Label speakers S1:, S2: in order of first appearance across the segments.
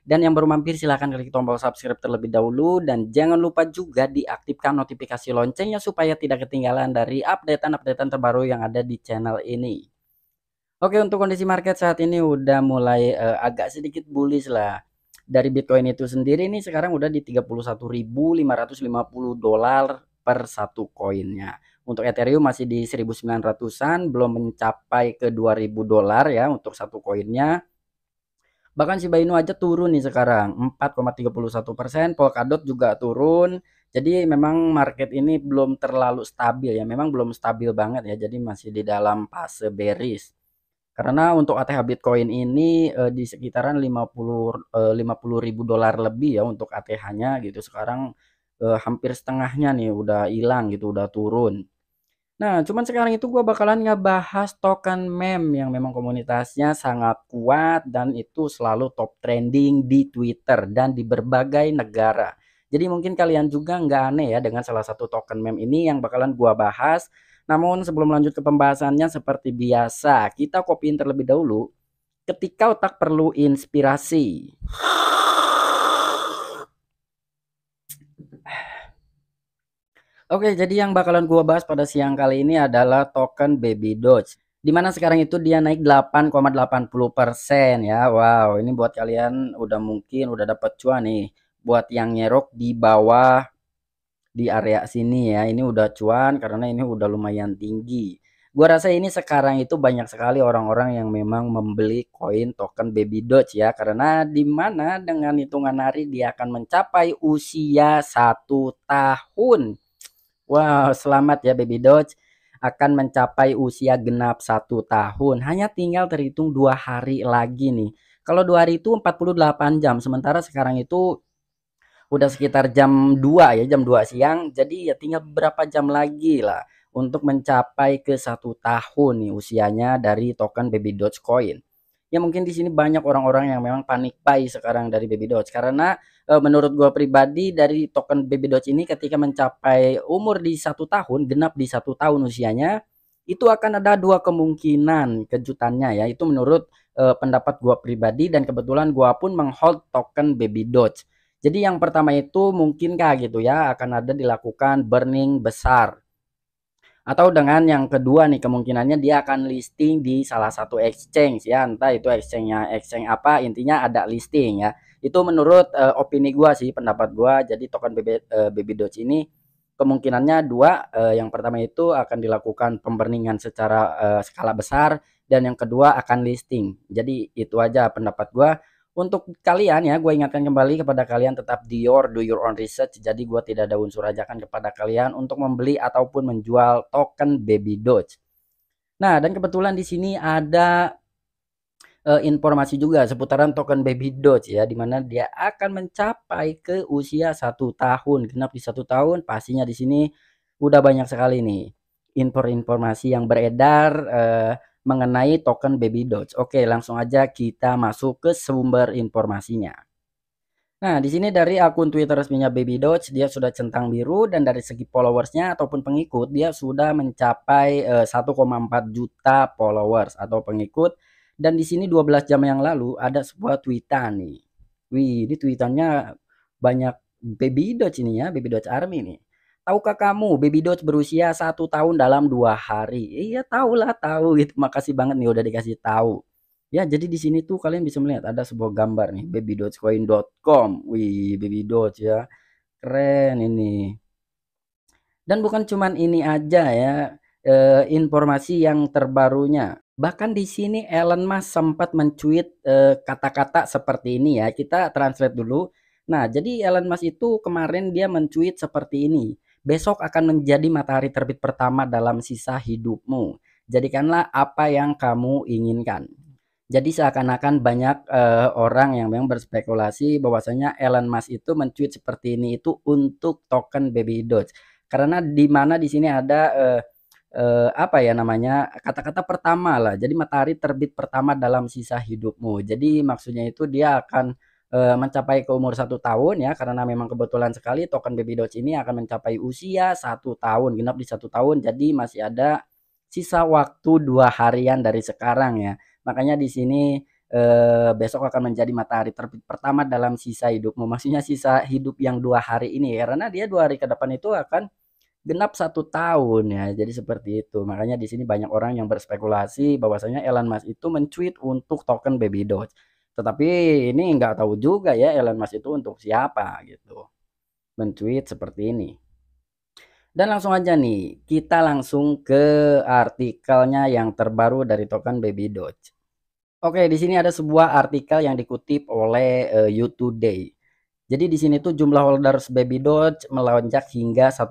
S1: dan yang baru mampir silahkan klik tombol subscribe terlebih dahulu dan jangan lupa juga diaktifkan notifikasi loncengnya supaya tidak ketinggalan dari updatean-updatean terbaru yang ada di channel ini. Oke untuk kondisi market saat ini udah mulai uh, agak sedikit bullish lah dari Bitcoin itu sendiri ini sekarang udah di 31.550 dolar per satu koinnya. Untuk Ethereum masih di 1.900an belum mencapai ke 2.000 dolar ya untuk satu koinnya. Bahkan si Inu aja turun nih sekarang 4,31 persen. Polkadot juga turun. Jadi memang market ini belum terlalu stabil ya. Memang belum stabil banget ya. Jadi masih di dalam fase bearish. Karena untuk ATH Bitcoin ini eh, di sekitaran 50 eh, 50 ribu dolar lebih ya untuk ATH-nya gitu. Sekarang eh, hampir setengahnya nih udah hilang gitu, udah turun. Nah, cuman sekarang itu gue bakalan ngebahas token meme yang memang komunitasnya sangat kuat dan itu selalu top trending di Twitter dan di berbagai negara. Jadi mungkin kalian juga nggak aneh ya dengan salah satu token meme ini yang bakalan gue bahas. Namun sebelum lanjut ke pembahasannya seperti biasa, kita kopiin terlebih dahulu ketika otak perlu inspirasi. Oke, jadi yang bakalan gua bahas pada siang kali ini adalah token Baby Doge. Dimana sekarang itu dia naik 8,80% ya. Wow, ini buat kalian udah mungkin udah dapet cuan nih. Buat yang nyerok di bawah di area sini ya. Ini udah cuan karena ini udah lumayan tinggi. Gua rasa ini sekarang itu banyak sekali orang-orang yang memang membeli koin token Baby Doge ya karena dimana dengan hitungan hari dia akan mencapai usia satu tahun Wow, selamat ya Baby Doge akan mencapai usia genap satu tahun. Hanya tinggal terhitung dua hari lagi nih. Kalau dua hari itu 48 jam, sementara sekarang itu udah sekitar jam 2 ya, jam 2 siang. Jadi ya tinggal beberapa jam lagi lah untuk mencapai ke satu tahun nih usianya dari token Baby Coin ya mungkin di sini banyak orang-orang yang memang panik buy sekarang dari baby doge karena e, menurut gua pribadi dari token baby doge ini ketika mencapai umur di satu tahun genap di satu tahun usianya itu akan ada dua kemungkinan kejutannya ya itu menurut e, pendapat gua pribadi dan kebetulan gua pun menghold token baby doge jadi yang pertama itu mungkinkah gitu ya akan ada dilakukan burning besar atau dengan yang kedua nih kemungkinannya dia akan listing di salah satu exchange ya, entah itu exchange-nya exchange apa, intinya ada listing ya. Itu menurut uh, opini gua sih, pendapat gua. Jadi token BB, uh, eh, Baby Doge ini kemungkinannya dua, uh, yang pertama itu akan dilakukan pemberningan secara uh, skala besar dan yang kedua akan listing. Jadi itu aja pendapat gua. Untuk kalian ya, gue ingatkan kembali kepada kalian tetap Dior, do your own research. Jadi gue tidak ada unsur ajakan kepada kalian untuk membeli ataupun menjual token Baby Doge. Nah, dan kebetulan di sini ada uh, informasi juga seputaran token Baby Doge ya, dimana dia akan mencapai ke usia satu tahun. Genap di satu tahun, pastinya di sini udah banyak sekali nih informasi yang beredar. Uh, mengenai token Baby Doge. Oke, langsung aja kita masuk ke sumber informasinya. Nah, di sini dari akun Twitter resminya Baby Doge, dia sudah centang biru dan dari segi followersnya ataupun pengikut, dia sudah mencapai 1,4 eh, juta followers atau pengikut. Dan di sini 12 jam yang lalu ada sebuah tweetan nih. Wih, ini tweetannya banyak Baby Doge ini ya, Baby Doge Army nih. Tahukah kamu baby doge berusia satu tahun dalam dua hari? Iya lah tahu gitu. Makasih banget nih udah dikasih tahu. Ya, jadi di sini tuh kalian bisa melihat ada sebuah gambar nih babydogecoin.com. Wih, baby Doge ya. Keren ini. Dan bukan cuman ini aja ya, e, informasi yang terbarunya. Bahkan di sini Elon Musk sempat mencuit kata eh, kata-kata seperti ini ya. Kita translate dulu. Nah, jadi Elon Musk itu kemarin dia mencuit seperti ini. Besok akan menjadi matahari terbit pertama dalam sisa hidupmu. Jadikanlah apa yang kamu inginkan. Jadi seakan-akan banyak uh, orang yang memang berspekulasi bahwasanya Elon Musk itu mencuit seperti ini itu untuk token Baby Doge. Karena di mana di sini ada uh, uh, apa ya namanya kata-kata pertama lah. Jadi matahari terbit pertama dalam sisa hidupmu. Jadi maksudnya itu dia akan uh, mencapai ke umur satu tahun ya karena memang kebetulan sekali token baby doge ini akan mencapai usia satu tahun genap di satu tahun jadi masih ada sisa waktu dua harian dari sekarang ya makanya di sini eh, besok akan menjadi matahari terbit pertama dalam sisa hidupmu maksudnya sisa hidup yang dua hari ini ya, karena dia dua hari ke depan itu akan genap satu tahun ya jadi seperti itu makanya di sini banyak orang yang berspekulasi bahwasanya Elon Musk itu mencuit untuk token Baby Doge tetapi ini nggak tahu juga ya Elon Musk itu untuk siapa gitu. mencuit seperti ini. Dan langsung aja nih, kita langsung ke artikelnya yang terbaru dari token Baby Doge. Oke, di sini ada sebuah artikel yang dikutip oleh uh, eh, You Jadi di sini tuh jumlah holders Baby Doge melonjak hingga 1,5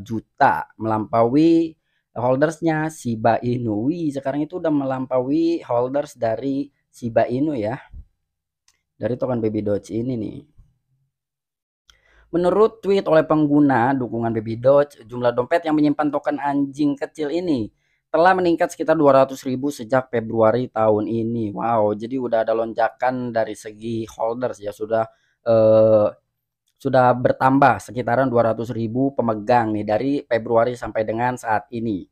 S1: juta, melampaui holdersnya Shiba Inu. Wih, sekarang itu udah melampaui holders dari Shiba Inu ya dari token Baby Doge ini nih. Menurut tweet oleh pengguna dukungan Baby Doge, jumlah dompet yang menyimpan token anjing kecil ini telah meningkat sekitar 200 ribu sejak Februari tahun ini. Wow, jadi udah ada lonjakan dari segi holders ya sudah eh, sudah bertambah sekitaran 200 ribu pemegang nih dari Februari sampai dengan saat ini.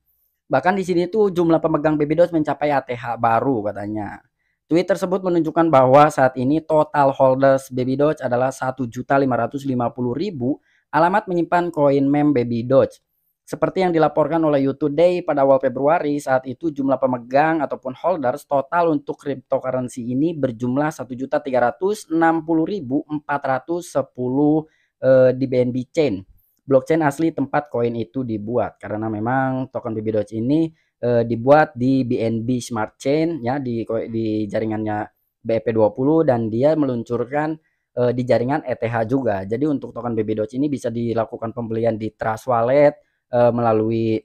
S1: Bahkan di sini tuh jumlah pemegang Baby Doge mencapai ATH baru katanya. Tweet tersebut menunjukkan bahwa saat ini total holders Baby Doge adalah 1.550.000 alamat menyimpan koin mem Baby Doge. Seperti yang dilaporkan oleh YouTube Day pada awal Februari, saat itu jumlah pemegang ataupun holders total untuk cryptocurrency ini berjumlah 1.360.410 eh, di BNB Chain. Blockchain asli tempat koin itu dibuat karena memang token BB Doge ini eh, dibuat di BNB Smart Chain ya di di jaringannya BEP20 dan dia meluncurkan eh, di jaringan ETH juga. Jadi untuk token BB Doge ini bisa dilakukan pembelian di Trust Wallet eh, melalui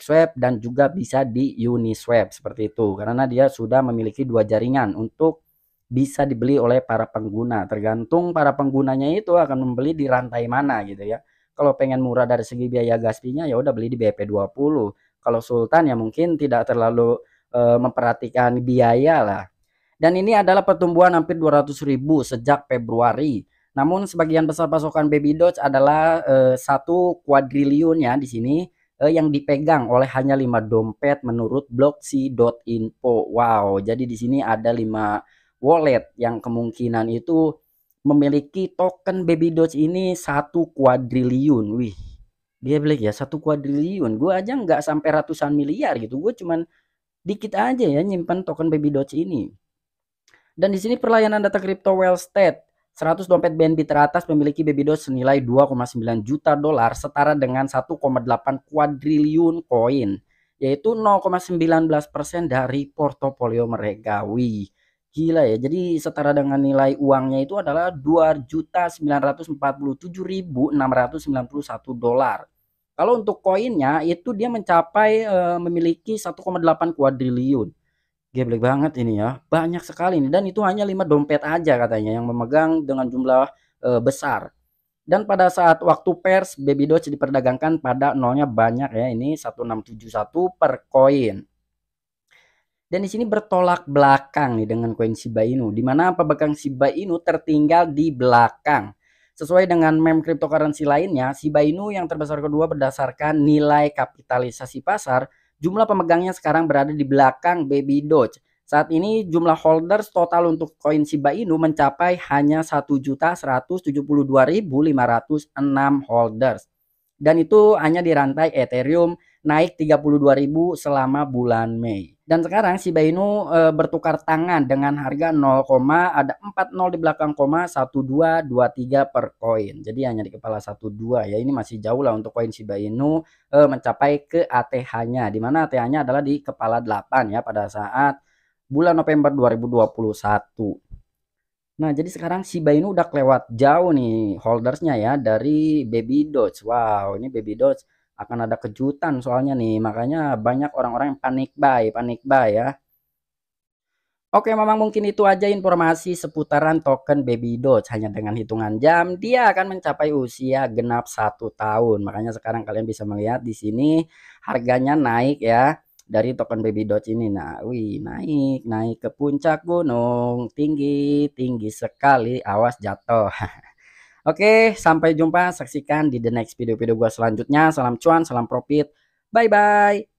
S1: Swap dan juga bisa di Uniswap seperti itu karena dia sudah memiliki dua jaringan untuk bisa dibeli oleh para pengguna tergantung para penggunanya itu akan membeli di rantai mana gitu ya kalau pengen murah dari segi biaya gaspinya ya udah beli di BP20 kalau sultan ya mungkin tidak terlalu e, memperhatikan biaya lah. Dan ini adalah pertumbuhan hampir 200 ribu sejak Februari. Namun sebagian besar pasokan baby Doge adalah eh, satu e, kuadriliun ya di sini e, yang dipegang oleh hanya lima dompet menurut info. Wow, jadi di sini ada lima wallet yang kemungkinan itu memiliki token baby Doge ini satu kuadriliun. Wih, dia bilang ya satu kuadriliun gue aja nggak sampai ratusan miliar gitu gue cuman dikit aja ya nyimpan token baby doge ini dan di sini perlayanan data crypto well state 100 dompet BNB teratas memiliki baby doge senilai 2,9 juta dolar setara dengan 1,8 kuadriliun koin yaitu 0,19% dari portofolio mereka. Wih, Gila ya. Jadi setara dengan nilai uangnya itu adalah 2.947.691 dolar. Kalau untuk koinnya itu dia mencapai e, memiliki 1,8 kuadriliun. Geblek banget ini ya. Banyak sekali ini dan itu hanya 5 dompet aja katanya yang memegang dengan jumlah e, besar. Dan pada saat waktu pers Baby Doge diperdagangkan pada nolnya banyak ya ini 1671 per koin. Dan di sini bertolak belakang nih dengan koin Shiba Inu. Di mana pemegang Shiba Inu tertinggal di belakang. Sesuai dengan meme cryptocurrency lainnya, Shiba Inu yang terbesar kedua berdasarkan nilai kapitalisasi pasar, jumlah pemegangnya sekarang berada di belakang Baby Doge. Saat ini jumlah holders total untuk koin Shiba Inu mencapai hanya 1.172.506 holders. Dan itu hanya di rantai Ethereum, naik 32.000 selama bulan Mei. Dan sekarang si Bainu e, bertukar tangan dengan harga 0, ada 40 di belakang koma 1223 per koin. Jadi hanya di kepala 12 ya. Ini masih jauh lah untuk koin si Bainu e, mencapai ke ATH-nya. Di mana ATH-nya adalah di kepala 8 ya pada saat bulan November 2021. Nah, jadi sekarang si Bainu udah kelewat jauh nih holdersnya ya dari Baby Doge. Wow, ini Baby Doge akan ada kejutan soalnya nih makanya banyak orang-orang yang panik buy panik buy ya Oke memang mungkin itu aja informasi seputaran token Baby Doge hanya dengan hitungan jam dia akan mencapai usia genap satu tahun makanya sekarang kalian bisa melihat di sini harganya naik ya dari token Baby Doge ini nah wih naik naik ke puncak gunung tinggi tinggi sekali awas jatuh Oke, sampai jumpa. Saksikan di the next video-video gue selanjutnya. Salam cuan, salam profit. Bye-bye.